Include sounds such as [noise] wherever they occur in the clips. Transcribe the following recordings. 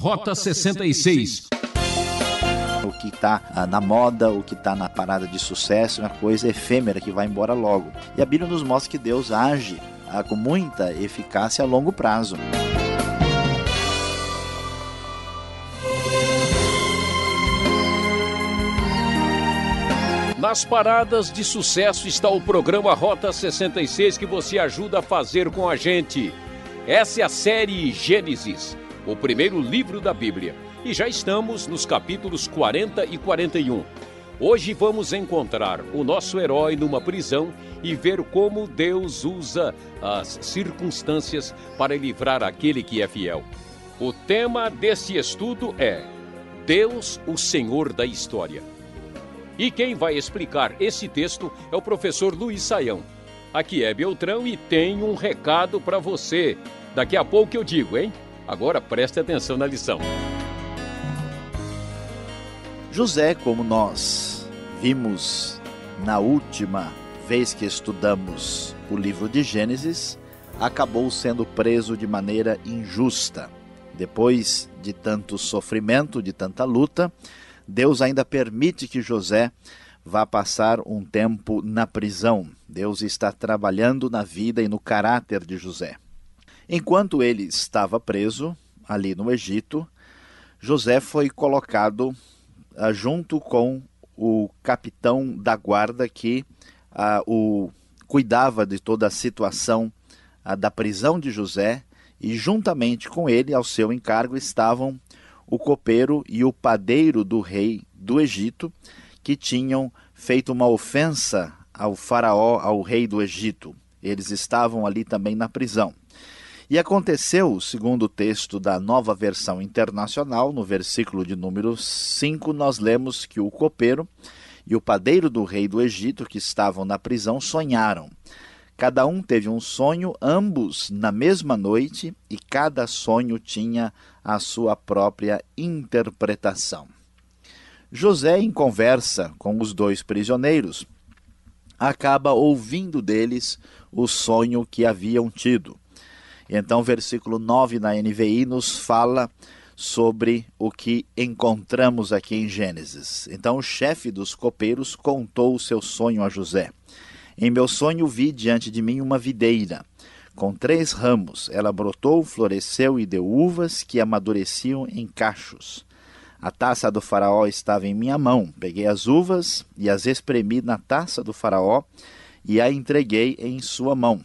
Rota 66. O que está ah, na moda, o que está na parada de sucesso, é uma coisa efêmera que vai embora logo. E a Bíblia nos mostra que Deus age ah, com muita eficácia a longo prazo. Nas paradas de sucesso está o programa Rota 66 que você ajuda a fazer com a gente. Essa é a série Gênesis o primeiro livro da Bíblia, e já estamos nos capítulos 40 e 41. Hoje vamos encontrar o nosso herói numa prisão e ver como Deus usa as circunstâncias para livrar aquele que é fiel. O tema desse estudo é Deus, o Senhor da História. E quem vai explicar esse texto é o professor Luiz Saião. Aqui é Beltrão e tem um recado para você. Daqui a pouco eu digo, hein? Agora preste atenção na lição. José, como nós vimos na última vez que estudamos o livro de Gênesis, acabou sendo preso de maneira injusta. Depois de tanto sofrimento, de tanta luta, Deus ainda permite que José vá passar um tempo na prisão. Deus está trabalhando na vida e no caráter de José. Enquanto ele estava preso, ali no Egito, José foi colocado uh, junto com o capitão da guarda que uh, o cuidava de toda a situação uh, da prisão de José, e juntamente com ele, ao seu encargo, estavam o copeiro e o padeiro do rei do Egito, que tinham feito uma ofensa ao faraó, ao rei do Egito. Eles estavam ali também na prisão. E aconteceu, segundo o texto da nova versão internacional, no versículo de número 5, nós lemos que o copeiro e o padeiro do rei do Egito, que estavam na prisão, sonharam. Cada um teve um sonho, ambos na mesma noite, e cada sonho tinha a sua própria interpretação. José, em conversa com os dois prisioneiros, acaba ouvindo deles o sonho que haviam tido. Então, versículo 9 na NVI nos fala sobre o que encontramos aqui em Gênesis. Então, o chefe dos copeiros contou o seu sonho a José. Em meu sonho vi diante de mim uma videira com três ramos. Ela brotou, floresceu e deu uvas que amadureciam em cachos. A taça do faraó estava em minha mão. Peguei as uvas e as espremi na taça do faraó e a entreguei em sua mão.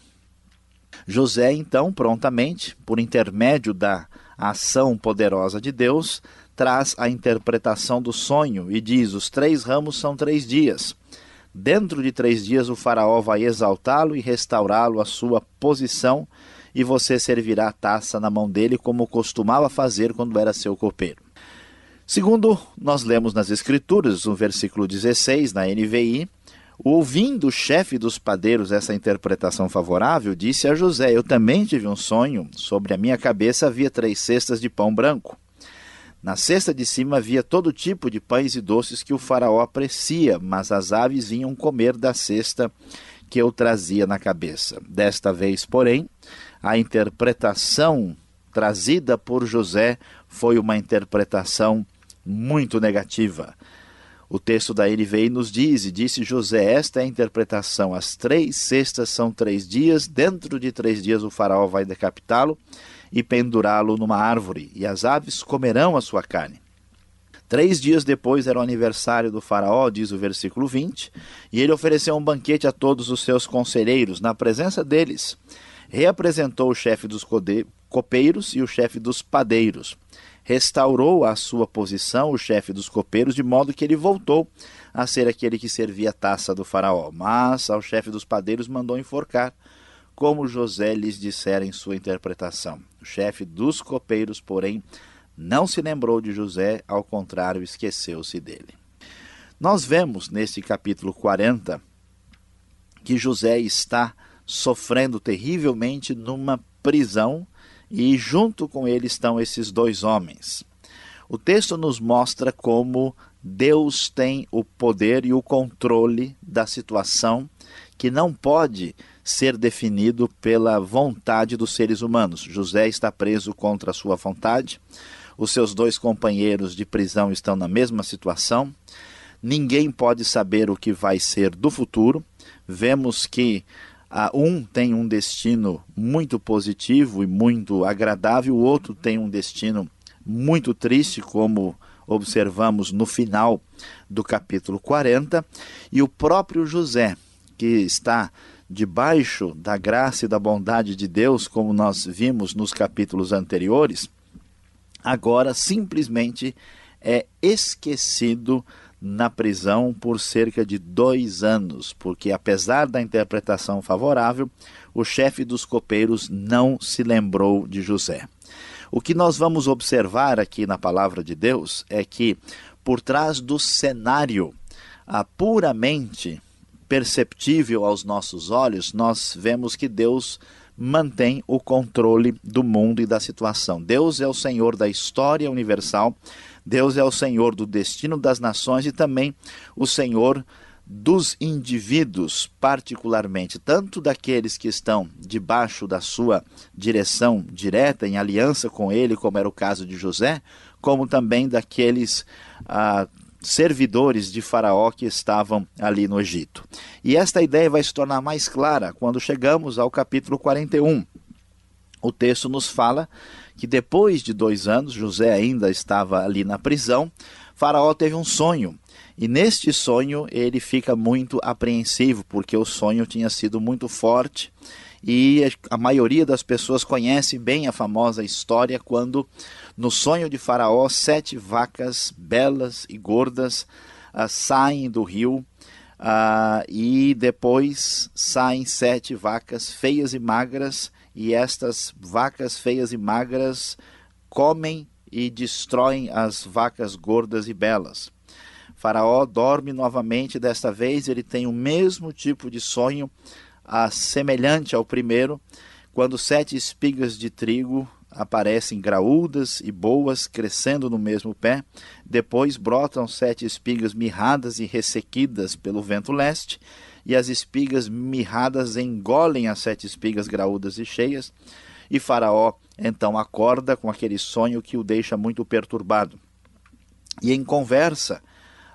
José, então, prontamente, por intermédio da ação poderosa de Deus, traz a interpretação do sonho e diz: os três ramos são três dias. Dentro de três dias o faraó vai exaltá-lo e restaurá-lo à sua posição, e você servirá a taça na mão dele, como costumava fazer quando era seu copeiro. Segundo nós lemos nas Escrituras, no versículo 16, na NVI, Ouvindo o chefe dos padeiros essa interpretação favorável, disse a José: Eu também tive um sonho. Sobre a minha cabeça havia três cestas de pão branco. Na cesta de cima havia todo tipo de pães e doces que o faraó aprecia, mas as aves vinham comer da cesta que eu trazia na cabeça. Desta vez, porém, a interpretação trazida por José foi uma interpretação muito negativa. O texto da NVI nos diz, e disse José, esta é a interpretação, as três cestas são três dias, dentro de três dias o faraó vai decapitá-lo e pendurá-lo numa árvore, e as aves comerão a sua carne. Três dias depois era o aniversário do faraó, diz o versículo 20, e ele ofereceu um banquete a todos os seus conselheiros. Na presença deles, reapresentou o chefe dos copeiros e o chefe dos padeiros restaurou a sua posição o chefe dos copeiros, de modo que ele voltou a ser aquele que servia a taça do faraó. Mas ao chefe dos padeiros mandou enforcar, como José lhes dissera em sua interpretação. O chefe dos copeiros, porém, não se lembrou de José, ao contrário, esqueceu-se dele. Nós vemos neste capítulo 40 que José está sofrendo terrivelmente numa prisão e junto com ele estão esses dois homens. O texto nos mostra como Deus tem o poder e o controle da situação que não pode ser definido pela vontade dos seres humanos. José está preso contra a sua vontade, os seus dois companheiros de prisão estão na mesma situação. Ninguém pode saber o que vai ser do futuro. Vemos que ah, um tem um destino muito positivo e muito agradável, o outro tem um destino muito triste, como observamos no final do capítulo 40, e o próprio José, que está debaixo da graça e da bondade de Deus, como nós vimos nos capítulos anteriores, agora simplesmente é esquecido na prisão por cerca de dois anos, porque apesar da interpretação favorável, o chefe dos copeiros não se lembrou de José. O que nós vamos observar aqui na palavra de Deus é que por trás do cenário ah, puramente perceptível aos nossos olhos, nós vemos que Deus mantém o controle do mundo e da situação. Deus é o Senhor da história universal Deus é o Senhor do destino das nações e também o Senhor dos indivíduos, particularmente, tanto daqueles que estão debaixo da sua direção direta, em aliança com ele, como era o caso de José, como também daqueles ah, servidores de Faraó que estavam ali no Egito. E esta ideia vai se tornar mais clara quando chegamos ao capítulo 41. O texto nos fala que depois de dois anos, José ainda estava ali na prisão, Faraó teve um sonho. E neste sonho ele fica muito apreensivo, porque o sonho tinha sido muito forte e a maioria das pessoas conhece bem a famosa história quando, no sonho de Faraó, sete vacas belas e gordas uh, saem do rio uh, e depois saem sete vacas feias e magras e estas vacas feias e magras comem e destroem as vacas gordas e belas. Faraó dorme novamente, desta vez ele tem o mesmo tipo de sonho, a semelhante ao primeiro, quando sete espigas de trigo aparecem graúdas e boas crescendo no mesmo pé, depois brotam sete espigas mirradas e ressequidas pelo vento leste, e as espigas mirradas engolem as sete espigas graúdas e cheias. E Faraó então acorda com aquele sonho que o deixa muito perturbado. E em conversa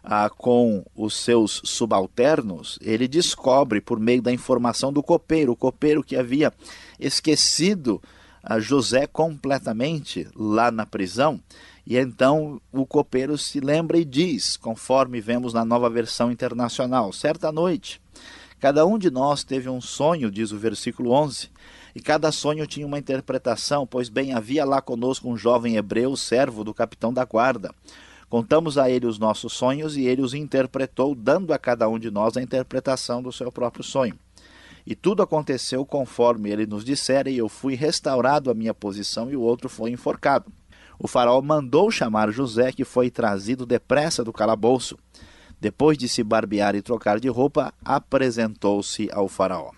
ah, com os seus subalternos, ele descobre por meio da informação do copeiro, o copeiro que havia esquecido ah, José completamente lá na prisão e então o copeiro se lembra e diz, conforme vemos na nova versão internacional: Certa noite, cada um de nós teve um sonho, diz o versículo 11, e cada sonho tinha uma interpretação, pois bem, havia lá conosco um jovem hebreu, servo do capitão da guarda. Contamos a ele os nossos sonhos e ele os interpretou, dando a cada um de nós a interpretação do seu próprio sonho. E tudo aconteceu conforme ele nos dissera, e eu fui restaurado à minha posição e o outro foi enforcado o faraó mandou chamar José, que foi trazido depressa do calabouço. Depois de se barbear e trocar de roupa, apresentou-se ao faraó.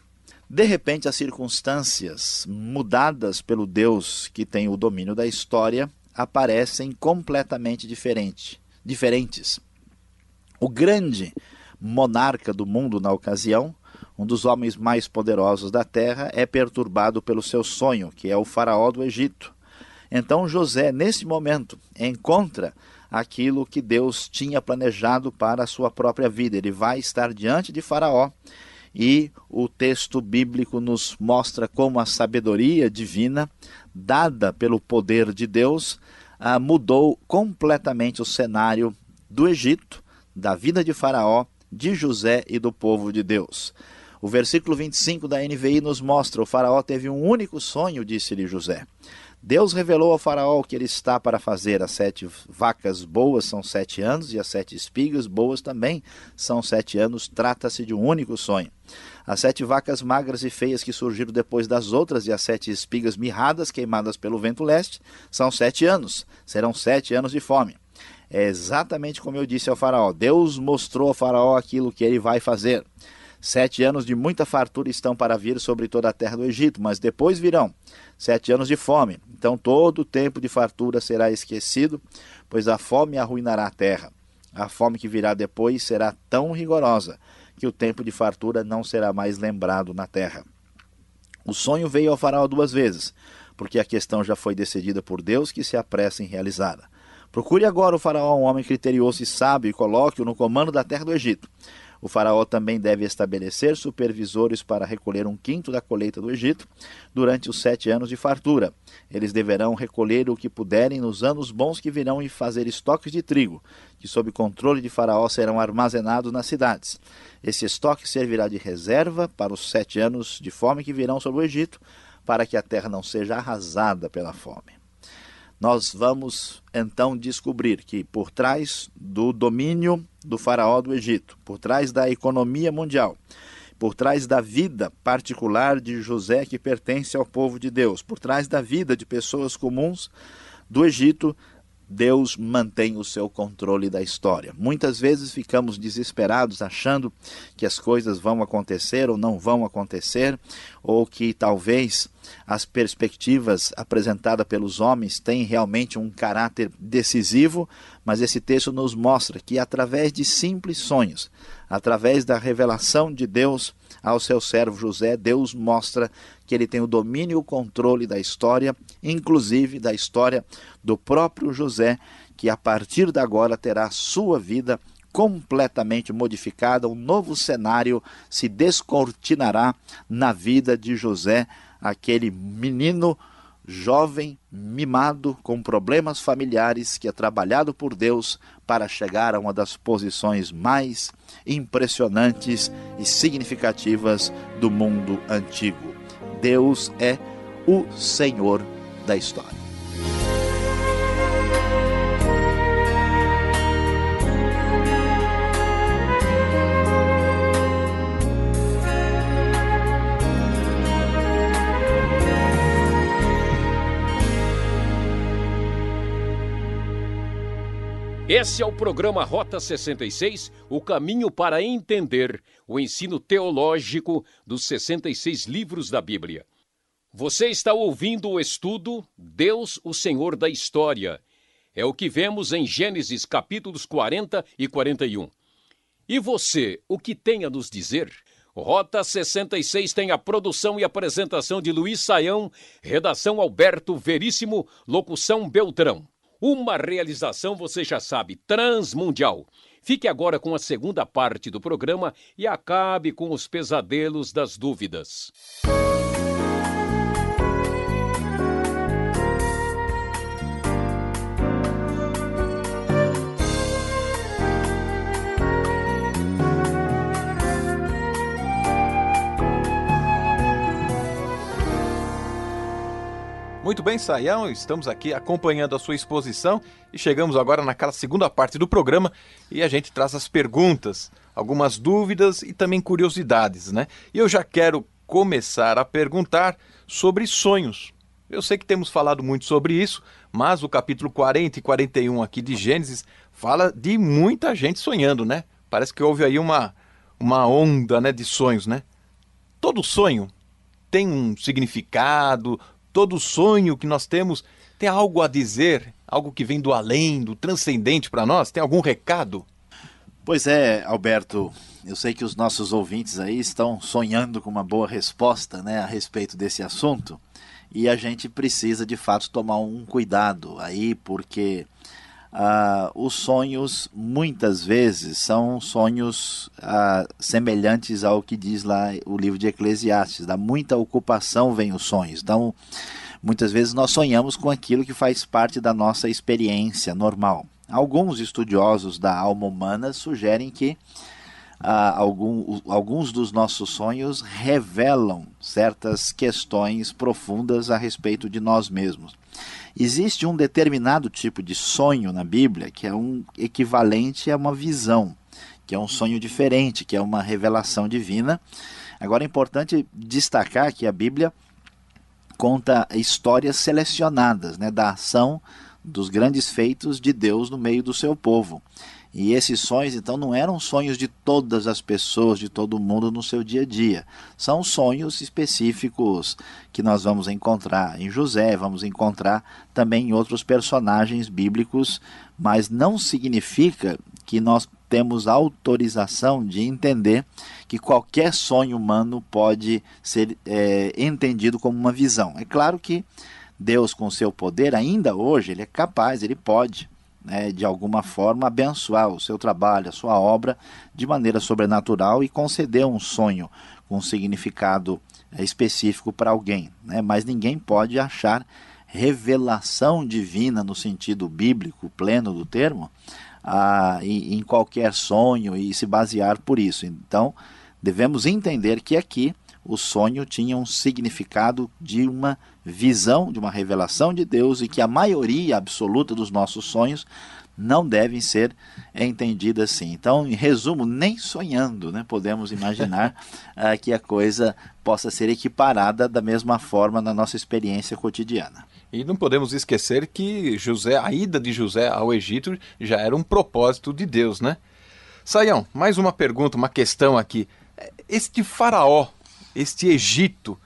De repente, as circunstâncias mudadas pelo Deus que tem o domínio da história aparecem completamente diferente, diferentes. O grande monarca do mundo na ocasião, um dos homens mais poderosos da terra, é perturbado pelo seu sonho, que é o faraó do Egito. Então José, nesse momento, encontra aquilo que Deus tinha planejado para a sua própria vida. Ele vai estar diante de Faraó e o texto bíblico nos mostra como a sabedoria divina, dada pelo poder de Deus, ah, mudou completamente o cenário do Egito, da vida de Faraó, de José e do povo de Deus. O versículo 25 da NVI nos mostra: o Faraó teve um único sonho, disse-lhe José. Deus revelou ao faraó o que ele está para fazer. As sete vacas boas são sete anos, e as sete espigas boas também são sete anos. Trata-se de um único sonho. As sete vacas magras e feias que surgiram depois das outras, e as sete espigas mirradas, queimadas pelo vento leste, são sete anos. Serão sete anos de fome. É exatamente como eu disse ao faraó. Deus mostrou ao faraó aquilo que ele vai fazer. Sete anos de muita fartura estão para vir sobre toda a terra do Egito, mas depois virão sete anos de fome. Então todo o tempo de fartura será esquecido, pois a fome arruinará a terra. A fome que virá depois será tão rigorosa que o tempo de fartura não será mais lembrado na terra. O sonho veio ao faraó duas vezes, porque a questão já foi decidida por Deus que se apressa em realizá-la. Procure agora o faraó um homem criterioso e sábio e coloque-o no comando da terra do Egito. O faraó também deve estabelecer supervisores para recolher um quinto da colheita do Egito durante os sete anos de fartura. Eles deverão recolher o que puderem nos anos bons que virão e fazer estoques de trigo, que sob controle de faraó serão armazenados nas cidades. Esse estoque servirá de reserva para os sete anos de fome que virão sobre o Egito, para que a terra não seja arrasada pela fome nós vamos então descobrir que por trás do domínio do faraó do Egito, por trás da economia mundial, por trás da vida particular de José que pertence ao povo de Deus, por trás da vida de pessoas comuns do Egito, Deus mantém o seu controle da história. Muitas vezes ficamos desesperados achando que as coisas vão acontecer ou não vão acontecer, ou que talvez as perspectivas apresentadas pelos homens têm realmente um caráter decisivo, mas esse texto nos mostra que, através de simples sonhos, através da revelação de Deus ao seu servo José, Deus mostra que ele tem o domínio e o controle da história, inclusive da história do próprio José, que a partir de agora terá sua vida completamente modificada, um novo cenário se descortinará na vida de José, aquele menino jovem, mimado, com problemas familiares, que é trabalhado por Deus para chegar a uma das posições mais impressionantes e significativas do mundo antigo. Deus é o Senhor da história. Esse é o programa Rota 66, o caminho para entender o ensino teológico dos 66 livros da Bíblia. Você está ouvindo o estudo Deus, o Senhor da História. É o que vemos em Gênesis capítulos 40 e 41. E você, o que tem a nos dizer? Rota 66 tem a produção e apresentação de Luiz Saião, redação Alberto Veríssimo, locução Beltrão. Uma realização, você já sabe, transmundial. Fique agora com a segunda parte do programa e acabe com os pesadelos das dúvidas. Música Muito bem, Sayão, estamos aqui acompanhando a sua exposição e chegamos agora naquela segunda parte do programa e a gente traz as perguntas, algumas dúvidas e também curiosidades, né? E eu já quero começar a perguntar sobre sonhos. Eu sei que temos falado muito sobre isso, mas o capítulo 40 e 41 aqui de Gênesis fala de muita gente sonhando, né? Parece que houve aí uma, uma onda né, de sonhos, né? Todo sonho tem um significado, todo sonho que nós temos tem algo a dizer, algo que vem do além, do transcendente para nós? Tem algum recado? Pois é, Alberto, eu sei que os nossos ouvintes aí estão sonhando com uma boa resposta né, a respeito desse assunto e a gente precisa de fato tomar um cuidado aí, porque ah, os sonhos muitas vezes são sonhos ah, semelhantes ao que diz lá o livro de Eclesiastes, da muita ocupação vem os sonhos. Então, muitas vezes nós sonhamos com aquilo que faz parte da nossa experiência normal. Alguns estudiosos da alma humana sugerem que ah, algum, alguns dos nossos sonhos revelam certas questões profundas a respeito de nós mesmos. Existe um determinado tipo de sonho na Bíblia que é um equivalente a uma visão, que é um sonho diferente, que é uma revelação divina. Agora é importante destacar que a Bíblia conta histórias selecionadas né, da ação dos grandes feitos de Deus no meio do seu povo. E esses sonhos, então, não eram sonhos de todas as pessoas, de todo mundo no seu dia a dia. São sonhos específicos que nós vamos encontrar em José, vamos encontrar também em outros personagens bíblicos, mas não significa que nós temos autorização de entender que qualquer sonho humano pode ser é, entendido como uma visão. É claro que Deus, com seu poder, ainda hoje, ele é capaz, ele pode né, de alguma forma, abençoar o seu trabalho, a sua obra de maneira sobrenatural e conceder um sonho com um significado é, específico para alguém. Né? Mas ninguém pode achar revelação divina no sentido bíblico pleno do termo em, em qualquer sonho e se basear por isso. Então, devemos entender que aqui o sonho tinha um significado de uma visão, de uma revelação de Deus e que a maioria absoluta dos nossos sonhos não devem ser entendidas assim. Então, em resumo, nem sonhando né, podemos imaginar uh, [laughs] que a coisa possa ser equiparada da mesma forma na nossa experiência cotidiana. E não podemos esquecer que José, a ida de José ao Egito já era um propósito de Deus, né? Saião, mais uma pergunta, uma questão aqui. Este faraó este Egito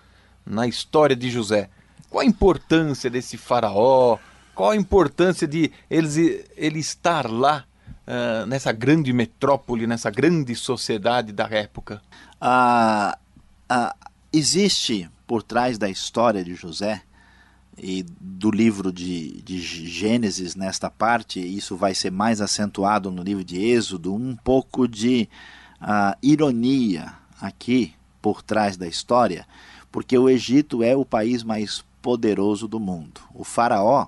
na história de José? Qual a importância desse faraó? Qual a importância de ele, ele estar lá uh, nessa grande metrópole, nessa grande sociedade da época? Ah, ah, existe por trás da história de José e do livro de, de, Gênesis nesta parte, isso vai ser mais acentuado no livro de Êxodo, um pouco de ironia aqui por trás da história, porque o Egito é o país mais poderoso do mundo. O faraó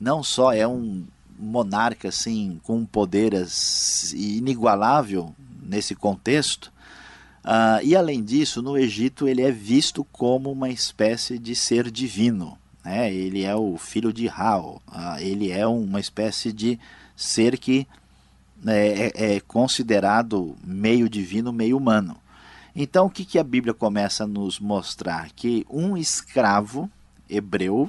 não só é um monarca assim com poderes inigualável nesse contexto, uh, e além disso, no Egito ele é visto como uma espécie de ser divino. Né? Ele é o filho de Ra, uh, ah, ele é uma espécie de ser que né, é, é, considerado meio divino, meio humano. Então, o que, que a Bíblia começa a nos mostrar? Que um escravo hebreu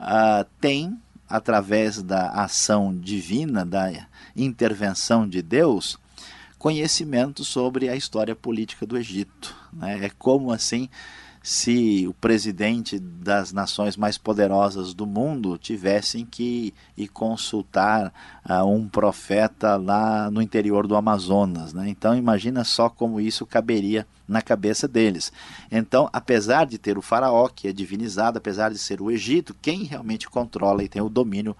uh, tem, através da ação divina, da intervenção de Deus, conhecimento sobre a história política do Egito. Né? É como assim se o presidente das nações mais poderosas do mundo tivessem que ir consultar uh, um profeta lá no interior do Amazonas. Né? Então, imagina só como isso caberia na cabeça deles. Então, apesar de ter o faraó, que é divinizado, apesar de ser o Egito, quem realmente controla e tem o domínio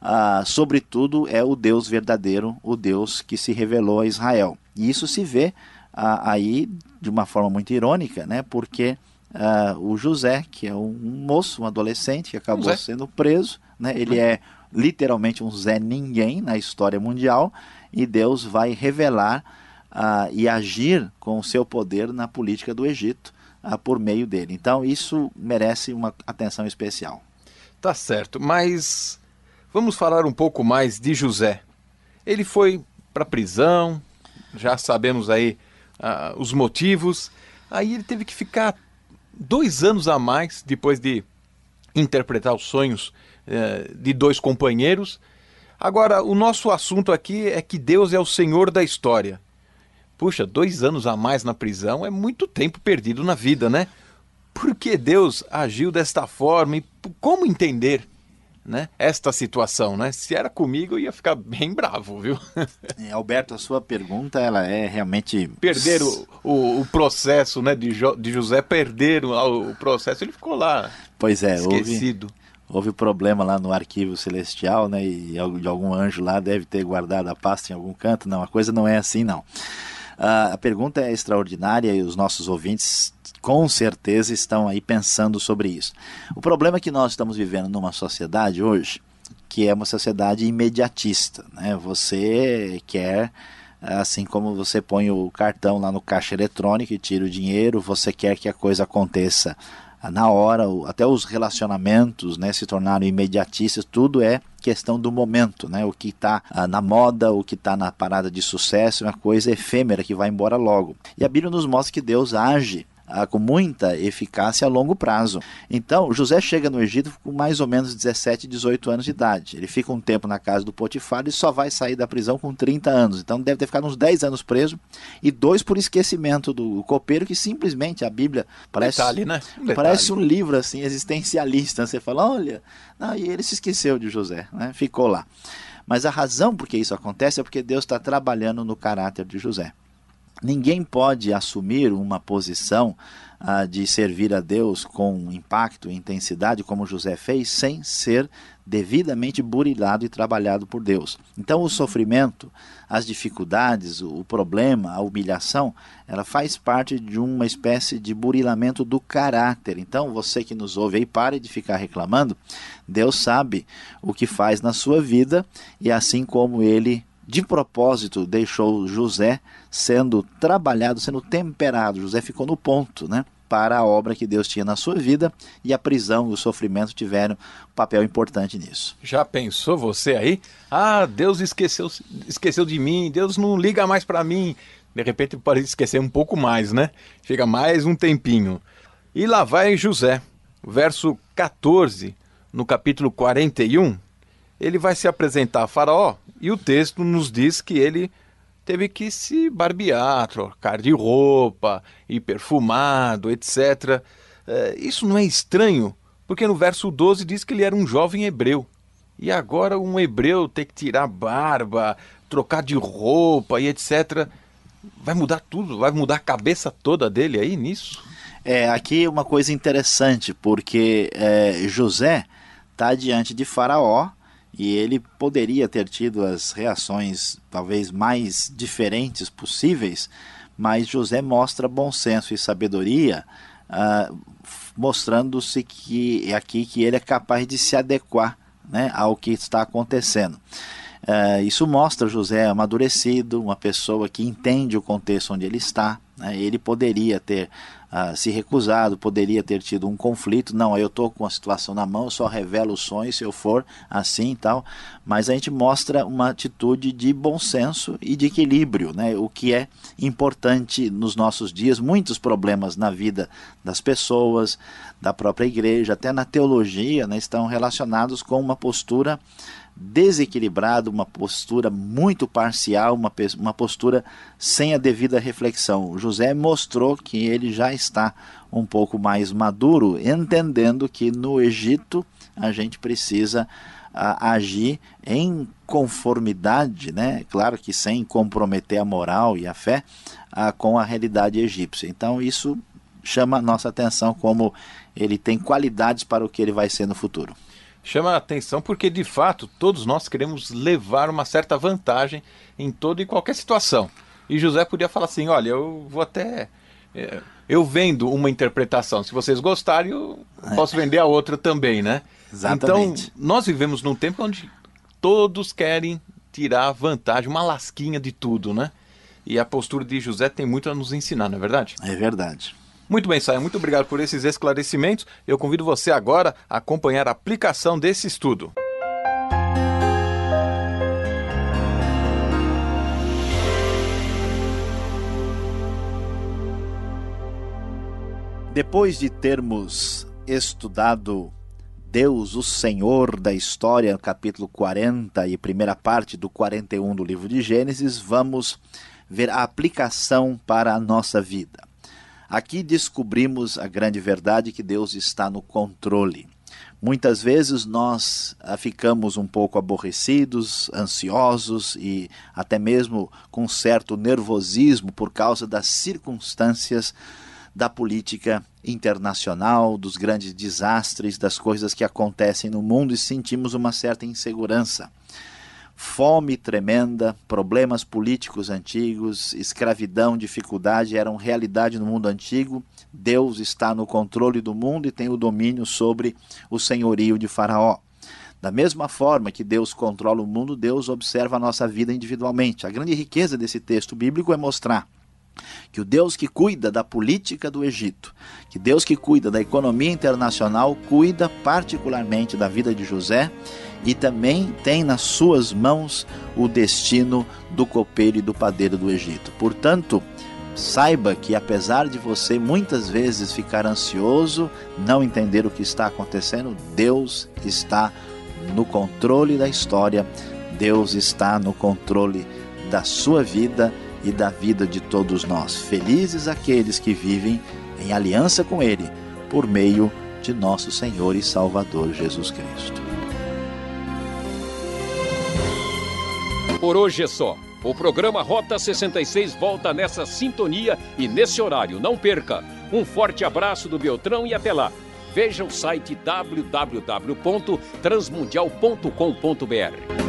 ah, sobretudo é o Deus verdadeiro, o Deus que se revelou a Israel. E isso se vê ah, aí de uma forma muito irônica, né? Porque uh, o José, que é um moço, um adolescente, que acabou José. sendo preso. Né? Ele uhum. é literalmente um Zé Ninguém na história mundial e Deus vai revelar uh, e agir com o seu poder na política do Egito uh, por meio dele. Então, isso merece uma atenção especial. Tá certo, mas vamos falar um pouco mais de José. Ele foi para a prisão, já sabemos aí uh, os motivos. Aí ele teve que ficar dois anos a mais depois de interpretar os sonhos eh, de dois companheiros. Agora, o nosso assunto aqui é que Deus é o Senhor da história. Puxa, dois anos a mais na prisão é muito tempo perdido na vida, né? Por que Deus agiu desta forma e como entender né, esta situação, né? Se era comigo, eu ia ficar bem bravo, viu? [laughs] É, Alberto, a sua pergunta, ela é realmente... Perder o, o, o processo, né, de, jo, de José, perder o, o, processo, ele ficou lá Pois é, esquecido. Houve houve problema lá no arquivo celestial, né? E de algum anjo lá deve ter guardado a pasta em algum canto. Não, a coisa não é assim, não. Uh, a pergunta é extraordinária e os nossos ouvintes com certeza estão aí pensando sobre isso. O problema é que nós estamos vivendo numa sociedade hoje que é uma sociedade imediatista, né? Você quer assim como você põe o cartão lá no caixa eletrônico e tira o dinheiro, você quer que a coisa aconteça na hora, até os relacionamentos né, se tornaram imediatistas, tudo é questão do momento, né? O que está ah, na moda, o que está na parada de sucesso, é uma coisa efêmera que vai embora logo. E a Bíblia nos mostra que Deus age ah, com muita eficácia a longo prazo. Então, José chega no Egito com mais ou menos 17, 18 anos de idade. Ele fica um tempo na casa do Potifar e só vai sair da prisão com 30 anos. Então, deve ter ficado uns 10 anos preso e dois por esquecimento do copeiro, que simplesmente a Bíblia parece, Detalhe, né? Detalhe. parece um livro assim existencialista. Você fala, olha, não, e ele se esqueceu de José, né? ficou lá. Mas a razão por que isso acontece é porque Deus está trabalhando no caráter de José. Ninguém pode assumir uma posição ah, de servir a Deus com impacto e intensidade, como José fez, sem ser devidamente burilado e trabalhado por Deus. Então, o sofrimento, as dificuldades, o problema, a humilhação, ela faz parte de uma espécie de burilamento do caráter. Então, você que nos ouve aí, pare de ficar reclamando. Deus sabe o que faz na sua vida e assim como ele de propósito deixou José sendo trabalhado, sendo temperado. José ficou no ponto, né? Para a obra que Deus tinha na sua vida e a prisão e o sofrimento tiveram um papel importante nisso. Já pensou você aí? Ah, Deus esqueceu, esqueceu de mim, Deus não liga mais para mim. De repente pode esquecer um pouco mais, né? Chega mais um tempinho. E lá vai José, verso 14, no capítulo 41, ele vai se apresentar a Faraó e o texto nos diz que ele teve que se barbear, trocar de roupa, ir perfumado, etc. Eh, isso não é estranho, porque no verso 12 diz que ele era um jovem hebreu. E agora um hebreu ter que tirar barba, trocar de roupa e etc. Vai mudar tudo, vai mudar a cabeça toda dele aí nisso? É, aqui uma coisa interessante, porque é, José está diante de Faraó e ele poderia ter tido as reações talvez mais diferentes possíveis, mas José mostra bom senso e sabedoria, uh, mostrando-se que aqui que ele é capaz de se adequar né, ao que está acontecendo. Uh, isso mostra José amadurecido, uma pessoa que entende o contexto onde ele está. Né, ele poderia ter ah, se recusado, poderia ter tido um conflito. Não, eu estou com a situação na mão, eu só revelo o sonhos se eu for assim e tal. Mas a gente mostra uma atitude de bom senso e de equilíbrio, né? o que é importante nos nossos dias. Muitos problemas na vida das pessoas, da própria igreja, até na teologia, né? estão relacionados com uma postura desequilibrado, uma postura muito parcial, uma, uma postura sem a devida reflexão. José mostrou que ele já está um pouco mais maduro, entendendo que no Egito a gente precisa a, agir em conformidade, né? claro que sem comprometer a moral e a fé a, com a realidade egípcia. Então isso chama a nossa atenção como ele tem qualidades para o que ele vai ser no futuro chama a atenção porque, de fato, todos nós queremos levar uma certa vantagem em toda e qualquer situação. E José podia falar assim: olha, eu vou até. Eh, eu vendo uma interpretação. Se vocês gostarem, eu é. posso vender a outra também, né? Então, Exatamente. Então, nós vivemos num tempo onde todos querem tirar vantagem, uma lasquinha de tudo, né? E a postura de José tem muito a nos ensinar, não é verdade? É verdade. Muito bem, Saia, muito obrigado por esses esclarecimentos. Eu convido você agora a acompanhar a aplicação desse estudo. Depois de termos estudado Deus, o Senhor da história, capítulo 40 e primeira parte do 41 do livro de Gênesis, vamos ver a aplicação para a nossa vida. Aqui descobrimos a grande verdade que Deus está no controle. Muitas vezes nós ah, ficamos um pouco aborrecidos, ansiosos e até mesmo com certo nervosismo por causa das circunstâncias da política internacional, dos grandes desastres, das coisas que acontecem no mundo e sentimos uma certa insegurança fome tremenda, problemas políticos antigos, escravidão, dificuldade eram realidade no mundo antigo. Deus está no controle do mundo e tem o domínio sobre o senhorio de Faraó. Da mesma forma que Deus controla o mundo, Deus observa a nossa vida individualmente. A grande riqueza desse texto bíblico é mostrar que o Deus que cuida da política do Egito, que Deus que cuida da economia internacional, cuida particularmente da vida de José e também tem nas suas mãos o destino do copeiro e do padeiro do Egito. Portanto, Saiba que apesar de você muitas vezes ficar ansioso, não entender o que está acontecendo, Deus está no controle da história, Deus está no controle da sua vida e da vida de todos nós. Felizes aqueles que vivem em aliança com Ele, por meio de nosso Senhor e Salvador Jesus Cristo. Por hoje é só. O programa Rota 66 volta nessa sintonia e nesse horário. Não perca! Um forte abraço do Beltrão e até lá! Veja o site www.transmundial.com.br.